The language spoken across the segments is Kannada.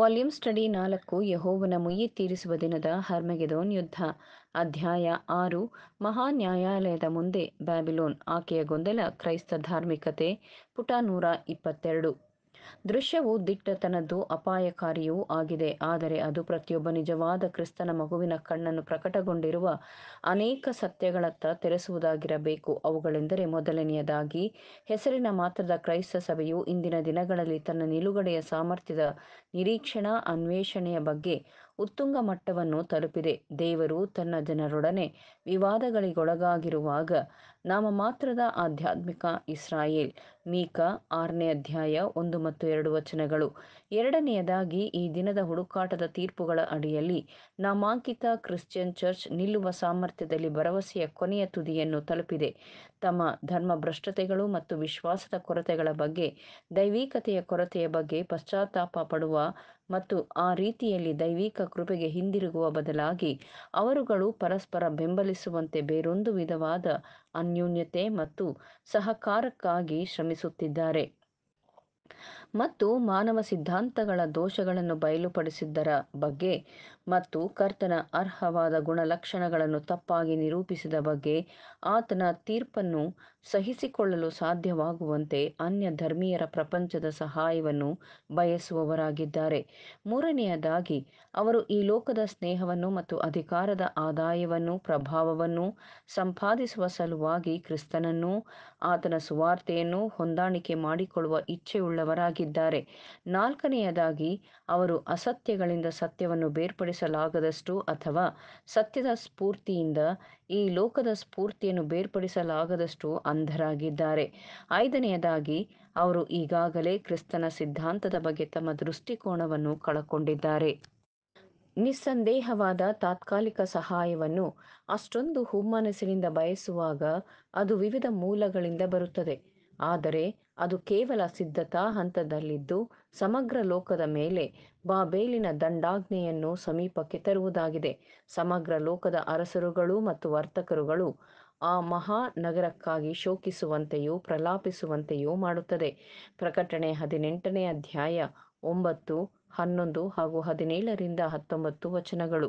ವಾಲ್ಯೂಮ್ ಸ್ಟಡಿ ನಾಲ್ಕು ಯಹೋವನ ಮುಯ್ಯಿ ತೀರಿಸುವ ದಿನದ ಹರ್ಮೆಗೆದೋನ್ ಯುದ್ಧ ಅಧ್ಯಾಯ ಆರು ಮಹಾ ನ್ಯಾಯಾಲಯದ ಮುಂದೆ ಬ್ಯಾಬಿಲೋನ್ ಆಕೆಯ ಗೊಂದಲ ಕ್ರೈಸ್ತ ಧಾರ್ಮಿಕತೆ ಪುಟ ನೂರ ಇಪ್ಪತ್ತೆರಡು ದೃಶ್ಯವು ದಿಟ್ಟತನದ್ದು ಅಪಾಯಕಾರಿಯೂ ಆಗಿದೆ ಆದರೆ ಅದು ಪ್ರತಿಯೊಬ್ಬ ನಿಜವಾದ ಕ್ರಿಸ್ತನ ಮಗುವಿನ ಕಣ್ಣನ್ನು ಪ್ರಕಟಗೊಂಡಿರುವ ಅನೇಕ ಸತ್ಯಗಳತ್ತ ತೆರೆಸುವುದಾಗಿರಬೇಕು ಅವುಗಳೆಂದರೆ ಮೊದಲನೆಯದಾಗಿ ಹೆಸರಿನ ಮಾತ್ರದ ಕ್ರೈಸ್ತ ಸಭೆಯು ಇಂದಿನ ದಿನಗಳಲ್ಲಿ ತನ್ನ ನಿಲುಗಡೆಯ ಸಾಮರ್ಥ್ಯದ ನಿರೀಕ್ಷಣಾ ಅನ್ವೇಷಣೆಯ ಬಗ್ಗೆ ಉತ್ತುಂಗ ಮಟ್ಟವನ್ನು ತಲುಪಿದೆ ದೇವರು ತನ್ನ ಜನರೊಡನೆ ವಿವಾದಗಳಿಗೊಳಗಾಗಿರುವಾಗ ಮಾತ್ರದ ಆಧ್ಯಾತ್ಮಿಕ ಇಸ್ರಾಯೇಲ್ ಮೀಕ ಆರನೇ ಅಧ್ಯಾಯ ಒಂದು ಮತ್ತು ಎರಡು ವಚನಗಳು ಎರಡನೆಯದಾಗಿ ಈ ದಿನದ ಹುಡುಕಾಟದ ತೀರ್ಪುಗಳ ಅಡಿಯಲ್ಲಿ ನಾಮಾಂಕಿತ ಕ್ರಿಶ್ಚಿಯನ್ ಚರ್ಚ್ ನಿಲ್ಲುವ ಸಾಮರ್ಥ್ಯದಲ್ಲಿ ಭರವಸೆಯ ಕೊನೆಯ ತುದಿಯನ್ನು ತಲುಪಿದೆ ತಮ್ಮ ಧರ್ಮ ಭ್ರಷ್ಟತೆಗಳು ಮತ್ತು ವಿಶ್ವಾಸದ ಕೊರತೆಗಳ ಬಗ್ಗೆ ದೈವಿಕತೆಯ ಕೊರತೆಯ ಬಗ್ಗೆ ಪಶ್ಚಾತ್ತಾಪ ಪಡುವ ಮತ್ತು ಆ ರೀತಿಯಲ್ಲಿ ದೈವಿಕ ಕೃಪೆಗೆ ಹಿಂದಿರುಗುವ ಬದಲಾಗಿ ಅವರುಗಳು ಪರಸ್ಪರ ಬೆಂಬಲಿಸುವಂತೆ ಬೇರೊಂದು ವಿಧವಾದ ಅನ್ಯೋನ್ಯತೆ ಮತ್ತು ಸಹಕಾರಕ್ಕಾಗಿ ಶ್ರಮಿಸುತ್ತಿದ್ದಾರೆ ಮತ್ತು ಮಾನವ ಸಿದ್ಧಾಂತಗಳ ದೋಷಗಳನ್ನು ಬಯಲುಪಡಿಸಿದ್ದರ ಬಗ್ಗೆ ಮತ್ತು ಕರ್ತನ ಅರ್ಹವಾದ ಗುಣಲಕ್ಷಣಗಳನ್ನು ತಪ್ಪಾಗಿ ನಿರೂಪಿಸಿದ ಬಗ್ಗೆ ಆತನ ತೀರ್ಪನ್ನು ಸಹಿಸಿಕೊಳ್ಳಲು ಸಾಧ್ಯವಾಗುವಂತೆ ಅನ್ಯ ಧರ್ಮೀಯರ ಪ್ರಪಂಚದ ಸಹಾಯವನ್ನು ಬಯಸುವವರಾಗಿದ್ದಾರೆ ಮೂರನೆಯದಾಗಿ ಅವರು ಈ ಲೋಕದ ಸ್ನೇಹವನ್ನು ಮತ್ತು ಅಧಿಕಾರದ ಆದಾಯವನ್ನು ಪ್ರಭಾವವನ್ನು ಸಂಪಾದಿಸುವ ಸಲುವಾಗಿ ಕ್ರಿಸ್ತನನ್ನು ಆತನ ಸುವಾರ್ತೆಯನ್ನು ಹೊಂದಾಣಿಕೆ ಮಾಡಿಕೊಳ್ಳುವ ಇಚ್ಛೆಯುಳ್ಳವರಾಗಿ ಹಾಕಿದ್ದಾರೆ ನಾಲ್ಕನೆಯದಾಗಿ ಅವರು ಅಸತ್ಯಗಳಿಂದ ಸತ್ಯವನ್ನು ಬೇರ್ಪಡಿಸಲಾಗದಷ್ಟು ಅಥವಾ ಸತ್ಯದ ಸ್ಫೂರ್ತಿಯಿಂದ ಈ ಲೋಕದ ಸ್ಫೂರ್ತಿಯನ್ನು ಬೇರ್ಪಡಿಸಲಾಗದಷ್ಟು ಅಂಧರಾಗಿದ್ದಾರೆ ಐದನೆಯದಾಗಿ ಅವರು ಈಗಾಗಲೇ ಕ್ರಿಸ್ತನ ಸಿದ್ಧಾಂತದ ಬಗ್ಗೆ ತಮ್ಮ ದೃಷ್ಟಿಕೋನವನ್ನು ಕಳಕೊಂಡಿದ್ದಾರೆ ನಿಸ್ಸಂದೇಹವಾದ ತಾತ್ಕಾಲಿಕ ಸಹಾಯವನ್ನು ಅಷ್ಟೊಂದು ಹುಮ್ಮನಸ್ಸಿನಿಂದ ಬಯಸುವಾಗ ಅದು ವಿವಿಧ ಮೂಲಗಳಿಂದ ಬರುತ್ತದೆ ಆದರೆ ಅದು ಕೇವಲ ಸಿದ್ಧತಾ ಹಂತದಲ್ಲಿದ್ದು ಸಮಗ್ರ ಲೋಕದ ಮೇಲೆ ಬಾಬೇಲಿನ ದಂಡಾಜ್ಞೆಯನ್ನು ಸಮೀಪಕ್ಕೆ ತರುವುದಾಗಿದೆ ಸಮಗ್ರ ಲೋಕದ ಅರಸರುಗಳು ಮತ್ತು ವರ್ತಕರುಗಳು ಆ ಮಹಾನಗರಕ್ಕಾಗಿ ಶೋಕಿಸುವಂತೆಯೂ ಪ್ರಲಾಪಿಸುವಂತೆಯೂ ಮಾಡುತ್ತದೆ ಪ್ರಕಟಣೆ ಹದಿನೆಂಟನೇ ಅಧ್ಯಾಯ ಒಂಬತ್ತು ಹನ್ನೊಂದು ಹಾಗೂ ಹದಿನೇಳರಿಂದ ಹತ್ತೊಂಬತ್ತು ವಚನಗಳು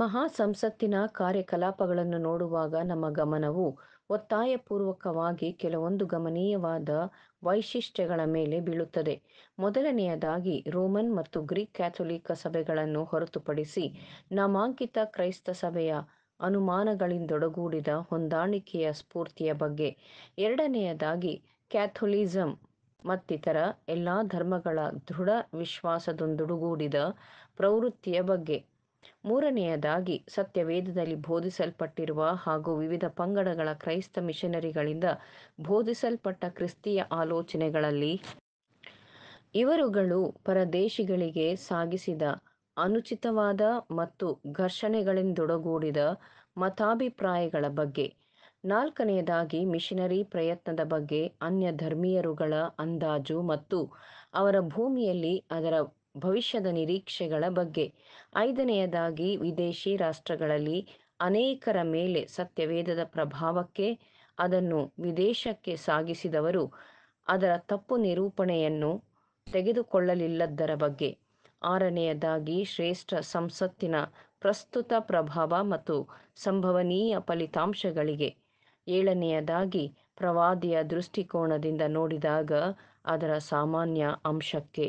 ಮಹಾ ಸಂಸತ್ತಿನ ಕಾರ್ಯಕಲಾಪಗಳನ್ನು ನೋಡುವಾಗ ನಮ್ಮ ಗಮನವು ಒತ್ತಾಯಪೂರ್ವಕವಾಗಿ ಕೆಲವೊಂದು ಗಮನೀಯವಾದ ವೈಶಿಷ್ಟ್ಯಗಳ ಮೇಲೆ ಬೀಳುತ್ತದೆ. ಮೊದಲನೆಯದಾಗಿ, ರೋಮನ್ ಮತ್ತು ಗ್ರೀಕ್ ಕ್ಯಾಥೊಲಿಕ ಸಭೆಗಳನ್ನು ಹೊರತುಪಡಿಸಿ ನಾಮಾಂಕಿತ ಕ್ರೈಸ್ತ ಸಭೆಯ ಅನುಮಾನಗಳಿಂದೊಡಗೂಡಿದ ಹೊಂದಾಣಿಕೆಯ ಸ್ಫೂರ್ತಿಯ ಬಗ್ಗೆ; ಎರಡನೆಯದಾಗಿ, ಕ್ಯಾಥೊಲಿಸಂ ಮತ್ತಿತರ ಎಲ್ಲಾ ಧರ್ಮಗಳ ದೃಢ ವಿಶ್ವಾಸದೊಂದೊಡುಗೂಡಿದ ಪ್ರವೃತ್ತಿಯ ಬಗ್ಗೆ. ಮೂರನೆಯದಾಗಿ ಸತ್ಯವೇದದಲ್ಲಿ ಬೋಧಿಸಲ್ಪಟ್ಟಿರುವ ಹಾಗೂ ವಿವಿಧ ಪಂಗಡಗಳ ಕ್ರೈಸ್ತ ಮಿಷನರಿಗಳಿಂದ ಬೋಧಿಸಲ್ಪಟ್ಟ ಕ್ರಿಸ್ತೀಯ ಆಲೋಚನೆಗಳಲ್ಲಿ ಇವರುಗಳು ಪರದೇಶಿಗಳಿಗೆ ಸಾಗಿಸಿದ ಅನುಚಿತವಾದ ಮತ್ತು ಘರ್ಷಣೆಗಳಿಂದೊಡಗೂಡಿದ ಮತಾಭಿಪ್ರಾಯಗಳ ಬಗ್ಗೆ ನಾಲ್ಕನೆಯದಾಗಿ ಮಿಷನರಿ ಪ್ರಯತ್ನದ ಬಗ್ಗೆ ಅನ್ಯ ಧರ್ಮೀಯರುಗಳ ಅಂದಾಜು ಮತ್ತು ಅವರ ಭೂಮಿಯಲ್ಲಿ ಅದರ ಭವಿಷ್ಯದ ನಿರೀಕ್ಷೆಗಳ ಬಗ್ಗೆ ಐದನೆಯದಾಗಿ ವಿದೇಶಿ ರಾಷ್ಟ್ರಗಳಲ್ಲಿ ಅನೇಕರ ಮೇಲೆ ಸತ್ಯವೇದದ ಪ್ರಭಾವಕ್ಕೆ ಅದನ್ನು ವಿದೇಶಕ್ಕೆ ಸಾಗಿಸಿದವರು ಅದರ ತಪ್ಪು ನಿರೂಪಣೆಯನ್ನು ತೆಗೆದುಕೊಳ್ಳಲಿಲ್ಲದರ ಬಗ್ಗೆ ಆರನೆಯದಾಗಿ ಶ್ರೇಷ್ಠ ಸಂಸತ್ತಿನ ಪ್ರಸ್ತುತ ಪ್ರಭಾವ ಮತ್ತು ಸಂಭವನೀಯ ಫಲಿತಾಂಶಗಳಿಗೆ ಏಳನೆಯದಾಗಿ ಪ್ರವಾದಿಯ ದೃಷ್ಟಿಕೋನದಿಂದ ನೋಡಿದಾಗ ಅದರ ಸಾಮಾನ್ಯ ಅಂಶಕ್ಕೆ